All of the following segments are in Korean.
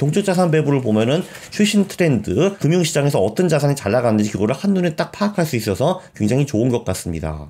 동적 자산 배부를 보면은 최신 트렌드, 금융시장에서 어떤 자산이 잘 나가는지 그거를 한눈에 딱 파악할 수 있어서 굉장히 좋은 것 같습니다.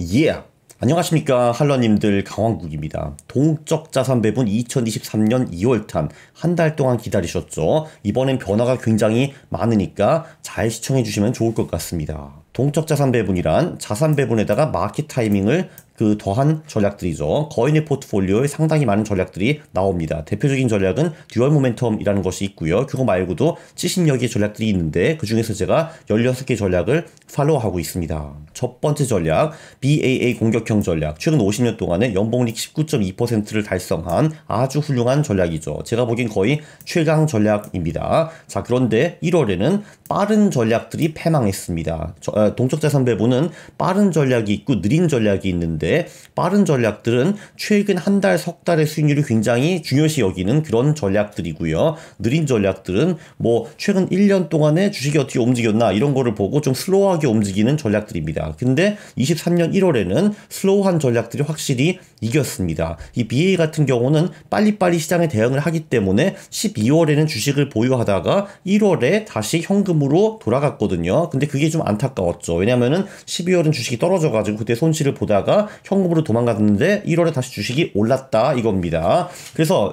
예! Yeah. 안녕하십니까 할러님들 강원국입니다. 동적 자산 배분 2023년 2월탄 한 달 동안 기다리셨죠? 이번엔 변화가 굉장히 많으니까 잘 시청해 주시면 좋을 것 같습니다. 동적 자산 배분이란 자산 배분에다가 마켓 타이밍을 그 더한 전략들이죠. 거인의 포트폴리오에 상당히 많은 전략들이 나옵니다. 대표적인 전략은 듀얼 모멘텀이라는 것이 있고요. 그거 말고도 70여 개 전략들이 있는데 그 중에서 제가 16개 전략을 팔로우하고 있습니다. 첫 번째 전략, BAA 공격형 전략. 최근 50년 동안에 연봉률 19.2%를 달성한 아주 훌륭한 전략이죠. 제가 보기엔 거의 최강 전략입니다. 자, 그런데 1월에는 빠른 전략들이 패망했습니다. 아, 동적자산 배분은 빠른 전략이 있고 느린 전략이 있는데 반면에 빠른 전략들은 최근 한 달, 석 달의 수익률이 굉장히 중요시 여기는 그런 전략들이고요. 느린 전략들은 뭐 최근 1년 동안에 주식이 어떻게 움직였나 이런 거를 보고 좀 슬로우하게 움직이는 전략들입니다. 근데 23년 1월에는 슬로우한 전략들이 확실히 이겼습니다. 이 BA 같은 경우는 빨리빨리 시장에 대응을 하기 때문에 12월에는 주식을 보유하다가 1월에 다시 현금으로 돌아갔거든요. 근데 그게 좀 안타까웠죠. 왜냐면은 12월은 주식이 떨어져가지고 그때 손실을 보다가 현금으로 도망갔는데 1월에 다시 주식이 올랐다 이겁니다. 그래서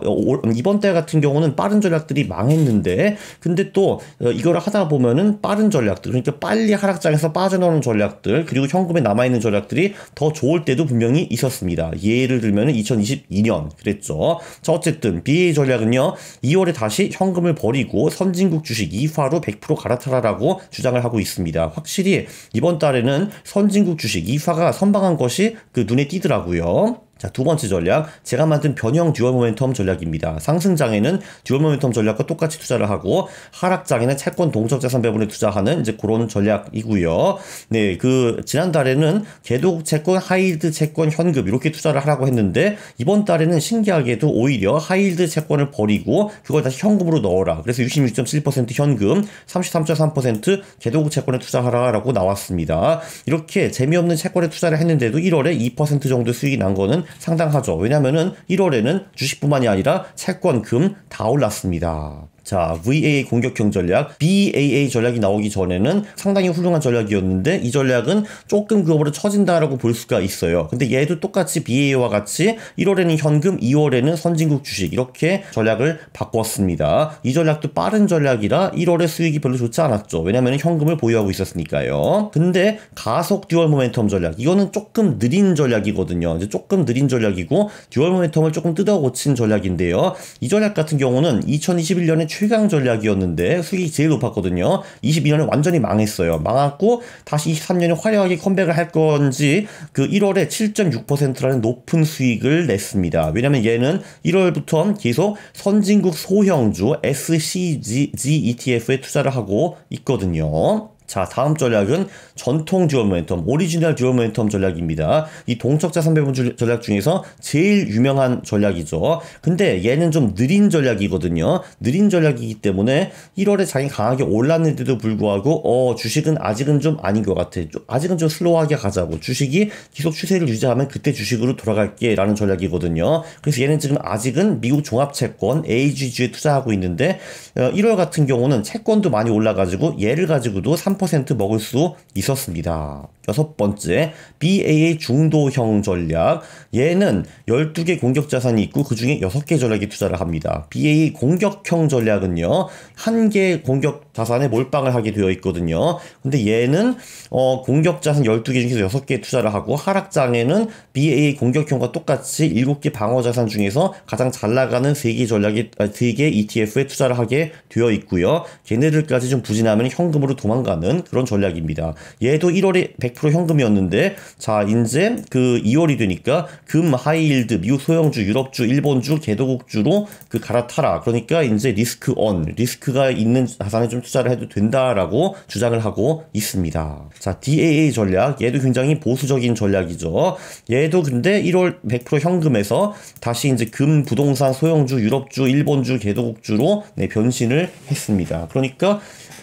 이번 달 같은 경우는 빠른 전략들이 망했는데 근데 또이걸 어, 하다 보면은 빠른 전략들 그러니까 빨리 하락장에서 빠져나오는 전략들 그리고 현금에 남아있는 전략들이 더 좋을 때도 분명히 있었습니다. 예를 들면은 2022년 그랬죠. 자 어쨌든 BA 전략은요 2월에 다시 현금을 버리고 선진국 주식 이화로100% 갈아타라라고 주장을 하고 있습니다. 확실히 이번 달에는 선진국 주식 이화가 선방한 것이 그 눈에 띄더라고요. 자, 두 번째 전략. 제가 만든 변형 듀얼 모멘텀 전략입니다. 상승장에는 듀얼 모멘텀 전략과 똑같이 투자를 하고 하락장에는 채권 동적 자산 배분에 투자하는 이제 그런 전략이고요. 네, 그 지난달에는 개독 채권, 하이드 채권, 현금 이렇게 투자를 하라고 했는데 이번 달에는 신기하게도 오히려 하이드 채권을 버리고 그걸 다시 현금으로 넣어라. 그래서 66.7% 현금, 33.3% 개도국 채권에 투자하라라고 나왔습니다. 이렇게 재미없는 채권에 투자를 했는데도 1월에 2% 정도 수익이 난 거는 상당하죠. 왜냐면은 1월에는 주식뿐만이 아니라 채권, 금다 올랐습니다. 자, VAA 공격형 전략, BAA 전략이 나오기 전에는 상당히 훌륭한 전략이었는데 이 전략은 조금 그거보다 처진다라고 볼 수가 있어요. 근데 얘도 똑같이 BAA와 같이 1월에는 현금, 2월에는 선진국 주식 이렇게 전략을 바꿨습니다. 이 전략도 빠른 전략이라 1월에 수익이 별로 좋지 않았죠. 왜냐면 현금을 보유하고 있었으니까요. 근데 가속 듀얼 모멘텀 전략, 이거는 조금 느린 전략이거든요. 이제 조금 느린 전략이고 듀얼 모멘텀을 조금 뜯어 고친 전략인데요. 이 전략 같은 경우는 2021년에 최강 전략이었는데 수익이 제일 높았거든요. 22년에 완전히 망했어요. 망했고 다시 23년에 화려하게 컴백을 할 건지 그 1월에 7.6%라는 높은 수익을 냈습니다. 왜냐면 얘는 1월부터 계속 선진국 소형주 SCG ETF에 투자를 하고 있거든요. 자, 다음 전략은 전통 듀얼 모멘텀, 오리지널 듀얼 모멘텀 전략입니다. 이 동척자 300분 전략 중에서 제일 유명한 전략이죠. 근데 얘는 좀 느린 전략이거든요. 느린 전략이기 때문에 1월에 자기 강하게 올랐는데도 불구하고 어, 주식은 아직은 좀 아닌 것 같아. 좀, 아직은 좀 슬로우하게 가자고. 주식이 계속 추세를 유지하면 그때 주식으로 돌아갈게 라는 전략이거든요. 그래서 얘는 지금 아직은 미국 종합채권 AGG에 투자하고 있는데 1월 어, 같은 경우는 채권도 많이 올라가지고 얘를 가지고도 3 13% 먹을 수 있었습니다. 여섯 번째, BAA 중도형 전략. 얘는 12개 공격 자산이 있고 그 중에 6개 전략이 투자를 합니다. BAA 공격형 전략은요. 한 개 공격 자산에 몰빵을 하게 되어 있거든요. 근데 얘는 어 공격 자산 12개 중에서 6개 투자를 하고 하락장에는 BA 공격형과 똑같이 7개 방어 자산 중에서 가장 잘 나가는 3개 전략이 3개 아, ETF에 투자를 하게 되어 있고요. 걔네들까지 좀 부진하면 현금으로 도망가는 그런 전략입니다. 얘도 1월에 100% 현금이었는데 자, 이제 그 2월이 되니까 금 하이힐드 미국 소형주, 유럽주, 일본주, 개도국주로 그 갈아타라. 그러니까 이제 리스크 온, 리스크가 있는 자산에 좀 투자를 해도 된다라고 주장을 하고 있습니다. 자, DAA 전략. 얘도 굉장히 보수적인 전략이죠. 얘도 근데 1월 100% 현금에서 다시 이제 금, 부동산, 소형주, 유럽주, 일본주, 개도국주로 네, 변신을 했습니다. 그러니까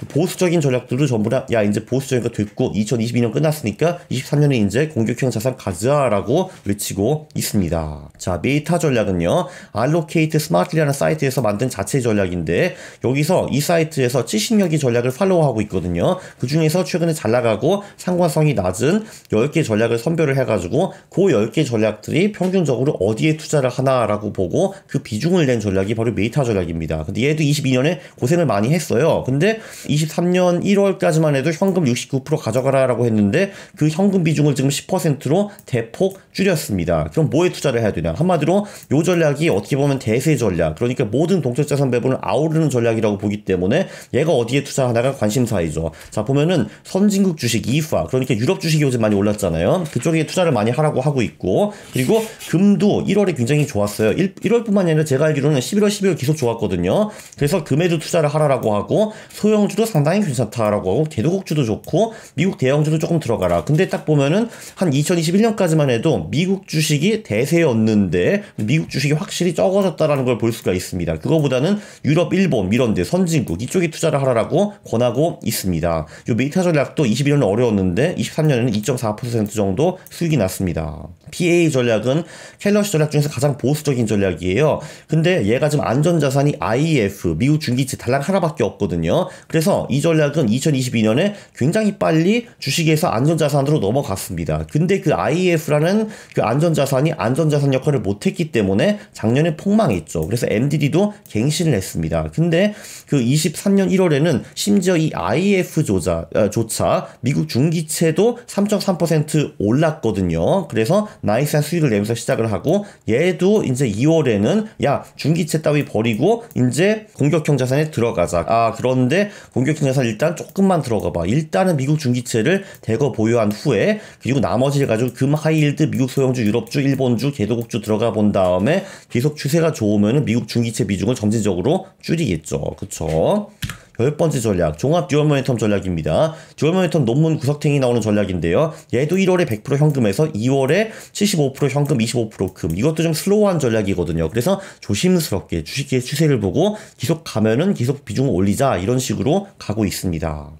보수적인 전략들은 전부 다야 이제 보수적인 거 됐고 2022년 끝났으니까 23년에 이제 공격형 자산 가자라고 외치고 있습니다. 자 메타 전략은요 알로케이트 스마트리라는 사이트에서 만든 자체 전략인데 여기서 이 사이트에서 70여기 전략을 팔로우하고 있거든요. 그 중에서 최근에 잘 나가고 상관성이 낮은 10개 전략을 선별을 해가지고 그 10개 전략들이 평균적으로 어디에 투자를 하나라고 보고 그 비중을 낸 전략이 바로 메타 전략입니다. 근데 얘도 22년에 고생을 많이 했어요. 근데 23년 1월까지만 해도 현금 69% 가져가라라고 했는데 그 현금 비중을 지금 10%로 대폭 줄였습니다. 그럼 뭐에 투자를 해야 되냐? 한마디로 요 전략이 어떻게 보면 대세 전략, 그러니까 모든 동적 자산 배분을 아우르는 전략이라고 보기 때문에 얘가 어디에 투자하나가 관심사이죠. 자, 보면은 선진국 주식 이파, 그러니까 유럽 주식이 요즘 많이 올랐잖아요. 그쪽에 투자를 많이 하라고 하고 있고, 그리고 금도 1월에 굉장히 좋았어요. 1, 월뿐만 아니라 제가 알기로는 11월, 12월 계속 좋았거든요. 그래서 금에도 투자를 하라라고 하고, 소형주도 주도 상당히 괜찮다라고 대도국주도 좋고 미국 대형주도 조금 들어가라. 근데 딱 보면은 한 2021년까지만 해도 미국 주식이 대세였는데 미국 주식이 확실히 적어졌다라는 걸 볼 수가 있습니다. 그거보다는 유럽, 일본 이런 데 선진국 이쪽에 투자를 하라라고 권하고 있습니다. 요 메이타 전략도 21년 어려웠는데 23년에는 2.4% 정도 수익이 났습니다. PA 전략은 켈러시 전략 중에서 가장 보수적인 전략이에요. 근데 얘가 지금 안전자산이 IF e 미국 중기지 달랑 하나밖에 없거든요. 그래서 그래서 이 전략은 2022년에 굉장히 빨리 주식에서 안전자산으로 넘어갔습니다. 근데 그 IEF라는 그 안전자산이 안전자산 역할을 못했기 때문에 작년에 폭망했죠. 그래서 MDD도 갱신을 했습니다. 근데 그 23년 1월에는 심지어 이 IEF 조자, 어, 조차 미국 중기채도 3.3% 올랐거든요. 그래서 나이스한 수익을 내면서 시작을 하고 얘도 이제 2월에는 야 중기채 따위 버리고 이제 공격형 자산에 들어가자. 아 그런데 공격형 자산 일단 조금만 들어가 봐. 일단은 미국 중기채를 대거 보유한 후에 그리고 나머지를 가지고 금 하이힐드 미국 소형주 유럽주 일본주 개도국주 들어가 본 다음에 계속 추세가 좋으면 은 미국 중기채 비중을 점진적으로 줄이겠죠. 그쵸 열 번째 전략, 종합 듀얼 모니텀 전략입니다. 듀얼 모니텀 논문 구석탱이 나오는 전략인데요. 얘도 1월에 100% 현금에서 2월에 75% 현금, 25%금. 이것도 좀 슬로우한 전략이거든요. 그래서 조심스럽게 주식의 추세를 보고 계속 가면은 계속 비중을 올리자 이런 식으로 가고 있습니다.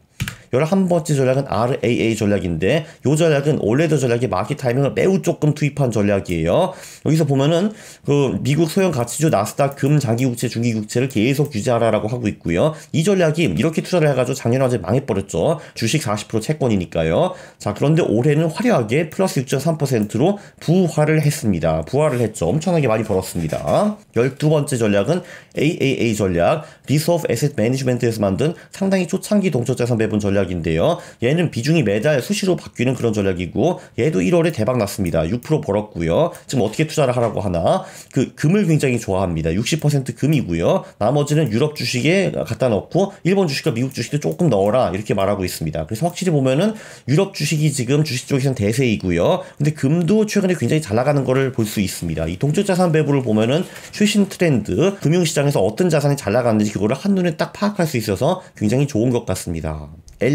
11번째 전략은 RAA 전략인데 이 전략은 올레드 전략의 마켓 타이밍을 매우 조금 투입한 전략이에요. 여기서 보면은 그 미국 소형 가치주 나스닥 금 장기국채 중기국채를 계속 유지하라라고 하고 있고요. 이 전략이 이렇게 투자를 해가지고 작년 완전 망해버렸죠. 주식 40% 채권이니까요. 자 그런데 올해는 화려하게 플러스 6.3%로 부활을 했습니다. 부활을 했죠. 엄청나게 많이 벌었습니다. 12번째 전략은 AAA 전략, 리소프 에셋 매니지먼트에서 만든 상당히 초창기 동초자산 배분 전략 전략인데요. 얘는 비중이 매달 수시로 바뀌는 그런 전략이고 얘도 1월에 대박 났습니다. 6% 벌었고요. 지금 어떻게 투자를 하라고 하나? 그 금을 굉장히 좋아합니다. 60% 금이고요. 나머지는 유럽 주식에 갖다 넣고 일본 주식과 미국 주식도 조금 넣어라 이렇게 말하고 있습니다. 그래서 확실히 보면은 유럽 주식이 지금 주식 쪽에서는 대세이고요. 근데 금도 최근에 굉장히 잘 나가는 거를 볼 수 있습니다. 이 동적 자산 배부를 보면은 최신 트렌드 금융 시장에서 어떤 자산이 잘 나가는지 그거를 한눈에 딱 파악할 수 있어서 굉장히 좋은 것 같습니다.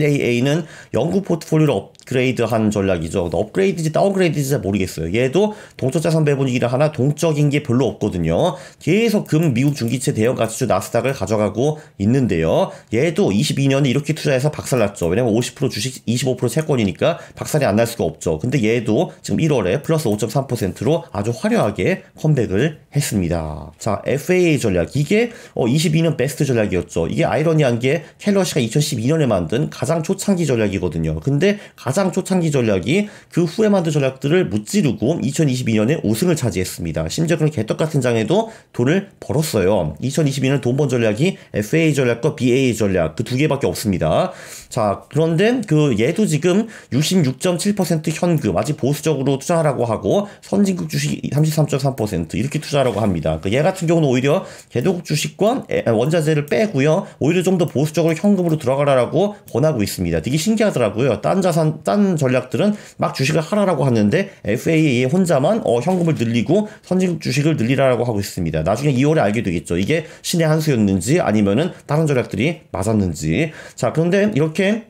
LAA는 영국 포트폴리오를 업그레이드한 전략이죠. 업그레이드지 다운그레이드지 잘 모르겠어요. 얘도 동적 자산 배분이기를 하나 동적인 게 별로 없거든요. 계속 금 미국 중기채 대형 가치주 나스닥을 가져가고 있는데요. 얘도 22년에 이렇게 투자해서 박살났죠. 왜냐면 50% 주식 25% 채권이니까 박살이 안 날 수가 없죠. 근데 얘도 지금 1월에 플러스 5.3%로 아주 화려하게 컴백을 했습니다. 자, FAA 전략. 이게 22년 어, 베스트 전략이었죠. 이게 아이러니한 게 켈러시가 2012년에 만든 가장 가장 초창기 전략이거든요. 근데 가장 초창기 전략이 그 후에 만든 전략들을 무찌르고 2022년에 우승을 차지했습니다. 심지어 그런 개떡 같은 장에도 돈을 벌었어요. 2022년 돈번 전략이 FA 전략과 BA 전략 그 두 개밖에 없습니다. 자, 그런데 그 얘도 지금 66.7% 현금 아직 보수적으로 투자하라고 하고 선진국 주식 33.3% 이렇게 투자하라고 합니다. 그 얘 같은 경우는 오히려 개도국 주식권 원자재를 빼고요. 오히려 좀 더 보수적으로 현금으로 들어가라라고 권하고 하고 있습니다. 되게 신기하더라고요. 딴 자산, 딴 전략들은 막 주식을 하라라고 하는데 FAA 혼자만 어, 현금을 늘리고 선진 주식을 늘리라고 하고 있습니다. 나중에 2월에 알게 되겠죠. 이게 신의 한 수였는지 아니면은 다른 전략들이 맞았는지. 자, 그런데 이렇게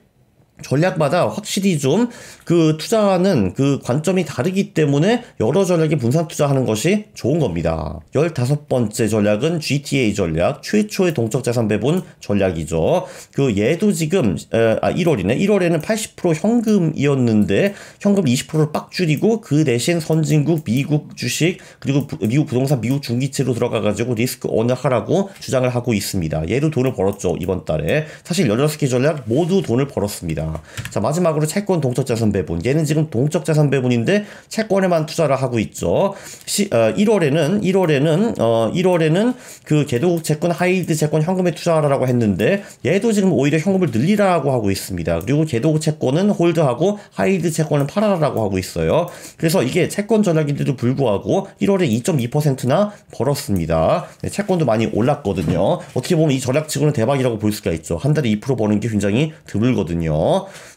전략마다 확실히 좀그 투자하는 그 관점이 다르기 때문에 여러 전략에 분산 투자하는 것이 좋은 겁니다. 15번째 전략은 GTA 전략, 최초의 동적 자산 배분 전략이죠. 그 얘도 지금 에, 아 1월이네. 1월에는 80% 현금이었는데 현금 20%를 빡 줄이고 그 대신 선진국 미국 주식 그리고 부, 미국 부동산 미국 중기채로 들어가 가지고 리스크 언하라고 주장을 하고 있습니다. 얘도 돈을 벌었죠. 이번 달에. 사실 16개 전략 모두 돈을 벌었습니다. 자, 마지막으로 채권 동적 자산 배분. 얘는 지금 동적 자산 배분인데 채권에만 투자를 하고 있죠. 시, 어, 1월에는 1월에는 어, 1월에는 그 개도국 채권, 하이드 채권 현금에 투자하라고 했는데 얘도 지금 오히려 현금을 늘리라고 하고 있습니다. 그리고 개도국 채권은 홀드하고 하이드 채권은 팔아라라고 하고 있어요. 그래서 이게 채권 전략인데도 불구하고 1월에 2.2%나 벌었습니다. 네, 채권도 많이 올랐거든요. 어떻게 보면 이 전략 치고는 대박이라고 볼 수가 있죠. 한 달에 2% 버는 게 굉장히 드물거든요.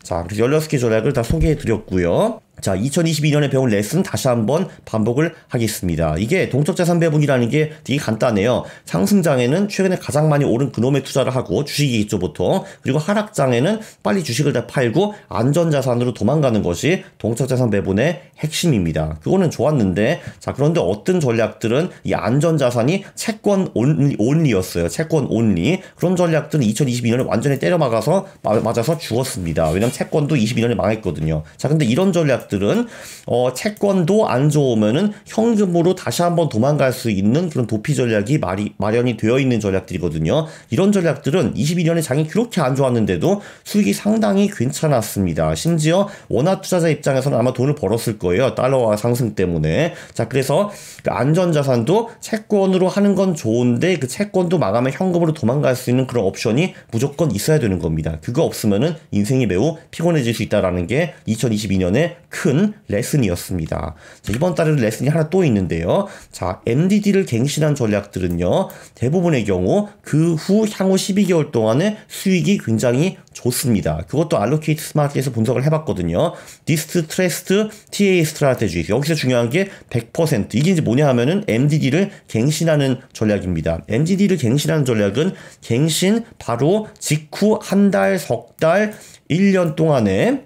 자, 그래서 16개 전략을다 소개해 드렸고요. 자, 2022년에 배운 레슨 다시 한번 반복을 하겠습니다. 이게 동적자산 배분이라는 게 되게 간단해요. 상승장에는 최근에 가장 많이 오른 그놈의 투자를 하고 주식이겠죠, 보통. 그리고 하락장에는 빨리 주식을 다 팔고 안전자산으로 도망가는 것이 동적자산 배분의 핵심입니다. 그거는 좋았는데, 자, 그런데 어떤 전략들은 이 안전자산이 채권 온리, 온리였어요. 채권 온리. 그런 전략들은 2022년에 완전히 때려 막아서, 맞아서 죽었습니다. 왜냐면 채권도 22년에 망했거든요. 자, 근데 이런 전략 전략들은 어, 채권도 안 좋으면은 현금으로 다시 한번 도망갈 수 있는 그런 도피 전략이 마리, 마련이 되어 있는 전략들이거든요. 이런 전략들은 22년에 장이 그렇게 안 좋았는데도 수익이 상당히 괜찮았습니다. 심지어 원화 투자자 입장에서는 아마 돈을 벌었을 거예요. 달러와 상승 때문에. 자, 그래서 그 안전자산도 채권으로 하는 건 좋은데 그 채권도 마감에 현금으로 도망갈 수 있는 그런 옵션이 무조건 있어야 되는 겁니다. 그거 없으면은 인생이 매우 피곤해질 수 있다라는 게 2022년에 큰 그큰 레슨이었습니다. 자, 이번 달에는 레슨이 하나 또 있는데요. 자, MDD를 갱신한 전략들은요. 대부분의 경우 그 후 향후 12개월 동안의 수익이 굉장히 좋습니다. 그것도 알로케이트 스마트에서 분석을 해봤거든요. 디스트, 트레스트, TA 스트라테지. 여기서 중요한 게 100%. 이게 이제 뭐냐 하면은 MDD를 갱신하는 전략입니다. MDD를 갱신하는 전략은 갱신 바로 직후 한 달, 석 달, 1년 동안에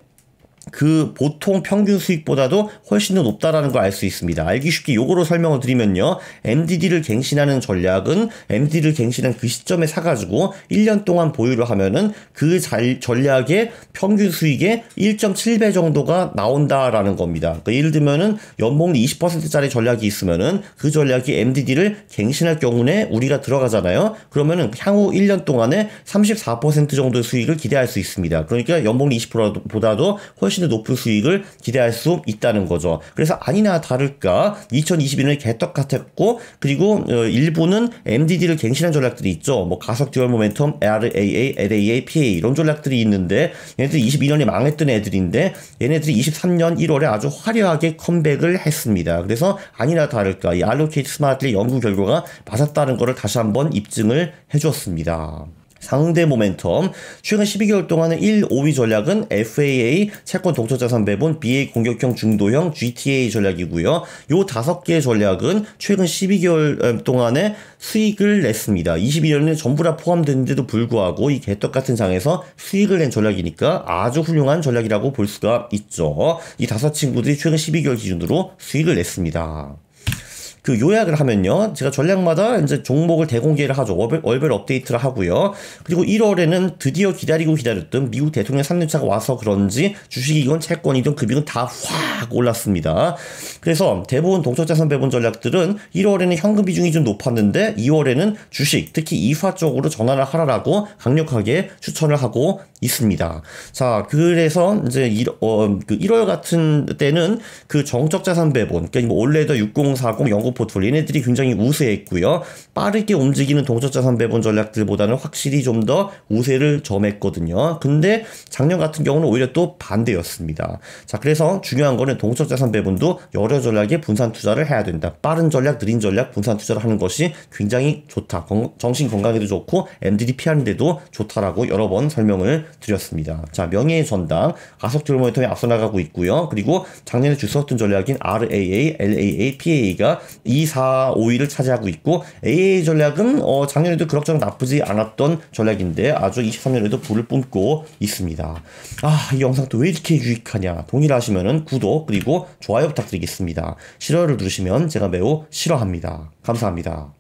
그 보통 평균 수익보다도 훨씬 더 높다라는 걸 알 수 있습니다. 알기 쉽게 요거로 설명을 드리면요. MDD를 갱신하는 전략은 MDD를 갱신한 그 시점에 사가지고 1년 동안 보유를 하면은 그 잘, 전략의 평균 수익의 1.7배 정도가 나온다라는 겁니다. 그 예를 들면은 연봉이 20%짜리 전략이 있으면은 그 전략이 MDD를 갱신할 경우에 우리가 들어가잖아요. 그러면은 향후 1년 동안에 34% 정도의 수익을 기대할 수 있습니다. 그러니까 연봉이 20%보다도 훨씬 훨씬 더 높은 수익을 기대할 수 있다는 거죠. 그래서 아니나 다를까 2021년에 개떡 같았고 그리고 어, 일본은 MDD를 갱신한 전략들이 있죠. 뭐 가석 듀얼 모멘텀, RAA, LAA, PA 이런 전략들이 있는데 얘네들이 22년에 망했던 애들인데 얘네들이 23년 1월에 아주 화려하게 컴백을 했습니다. 그래서 아니나 다를까 이 알로케이트 스마트의 연구 결과가 맞았다는 것을 다시 한번 입증을 해주었습니다. 상대 모멘텀. 최근 12개월 동안의 1, 5위 전략은 FAA, 채권 독초자산 배분, BA 공격형 중도형, GTA 전략이고요. 요 다섯 개의 전략은 최근 12개월 어, 동안에 수익을 냈습니다. 22년에 전부 다포함됐는데도 불구하고 이 개떡 같은 장에서 수익을 낸 전략이니까 아주 훌륭한 전략이라고 볼 수가 있죠. 이 다섯 친구들이 최근 12개월 기준으로 수익을 냈습니다. 그 요약을 하면요. 제가 전략마다 이제 종목을 대공개를 하죠. 월별, 월별 업데이트를 하고요. 그리고 1월에는 드디어 기다리고 기다렸던 미국 대통령 3년차가 와서 그런지 주식이건 채권이든 금융은 다 확 올랐습니다. 그래서 대부분 동적자산 배분 전략들은 1월에는 현금 비중이 좀 높았는데 2월에는 주식, 특히 이화 쪽으로 전환을 하라라고 강력하게 추천을 하고 있습니다. 자, 그래서 이제 1, 어, 그월 같은 때는 그 정적 자산 배분, 그러니까 뭐 올레더 6040 연구 포툴 얘네들이 굉장히 우세했고요. 빠르게 움직이는 동적자 선배분 전략들보다는 확실히 좀 더 우세를 점했거든요. 근데 작년 같은 경우는 오히려 또 반대였습니다. 자 그래서 중요한 거는 동적자산 배분도 여러 전략에 분산 투자를 해야 된다. 빠른 전략, 느린 전략 분산 투자를 하는 것이 굉장히 좋다. 정신 건강에도 좋고 MDD 피하는데도 좋다라고 여러 번 설명을 드렸습니다. 자 명예의 전당 가속줄 모니터에 앞서 나가고 있고요. 그리고 작년에 주스었던 전략인 RAA, LAA, PA가 2, 4, 5위를 차지하고 있고 AA 전략은 어, 작년에도 그럭저럭 나쁘지 않았던 전략인데 아주 23년에도 불을 뿜고 있습니다. 아, 이 영상 또왜 이렇게 유익하냐? 동일하시면 구독 그리고 좋아요 부탁드리겠습니다. 싫어요를 누르시면 제가 매우 싫어합니다. 감사합니다.